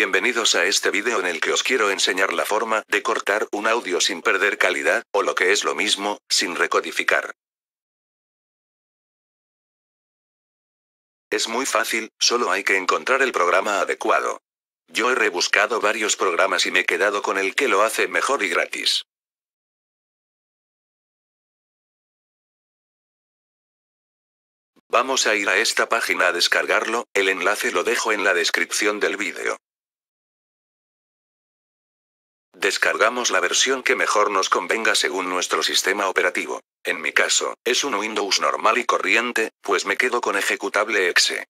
Bienvenidos a este vídeo en el que os quiero enseñar la forma de cortar un audio sin perder calidad, o lo que es lo mismo, sin recodificar. Es muy fácil, solo hay que encontrar el programa adecuado. Yo he rebuscado varios programas y me he quedado con el que lo hace mejor y gratis. Vamos a ir a esta página a descargarlo, el enlace lo dejo en la descripción del vídeo. Descargamos la versión que mejor nos convenga según nuestro sistema operativo. En mi caso, es un Windows normal y corriente, pues me quedo con ejecutable exe.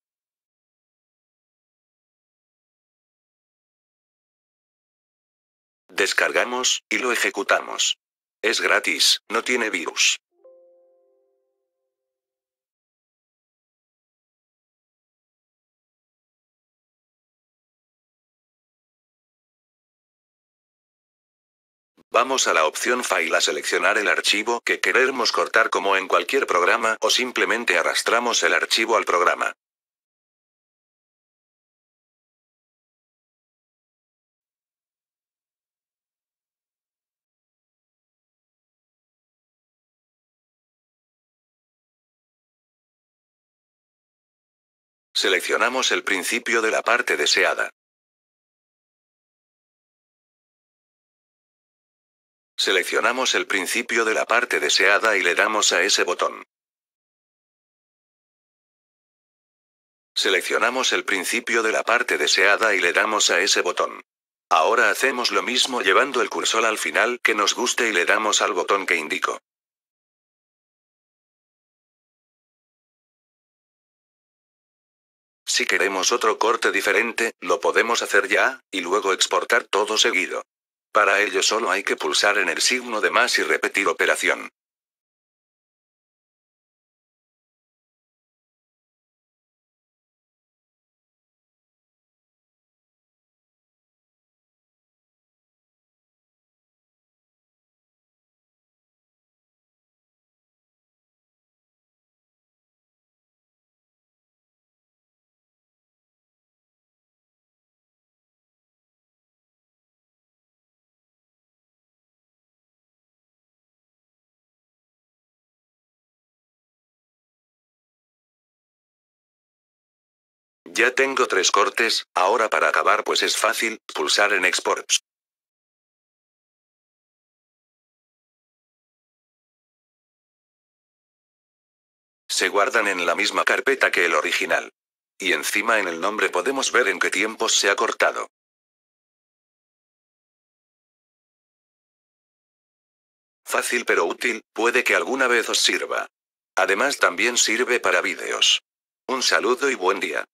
Descargamos, y lo ejecutamos. Es gratis, no tiene virus. Vamos a la opción File a seleccionar el archivo que queremos cortar como en cualquier programa o simplemente arrastramos el archivo al programa. Seleccionamos el principio de la parte deseada. Seleccionamos el principio de la parte deseada y le damos a ese botón. Seleccionamos el principio de la parte deseada y le damos a ese botón. Ahora hacemos lo mismo llevando el cursor al final que nos guste y le damos al botón que indico. Si queremos otro corte diferente, lo podemos hacer ya, y luego exportar todo seguido. Para ello solo hay que pulsar en el signo de más y repetir operación. Ya tengo tres cortes, ahora para acabar pues es fácil, pulsar en exports. Se guardan en la misma carpeta que el original. Y encima en el nombre podemos ver en qué tiempo se ha cortado. Fácil pero útil, puede que alguna vez os sirva. Además también sirve para vídeos. Un saludo y buen día.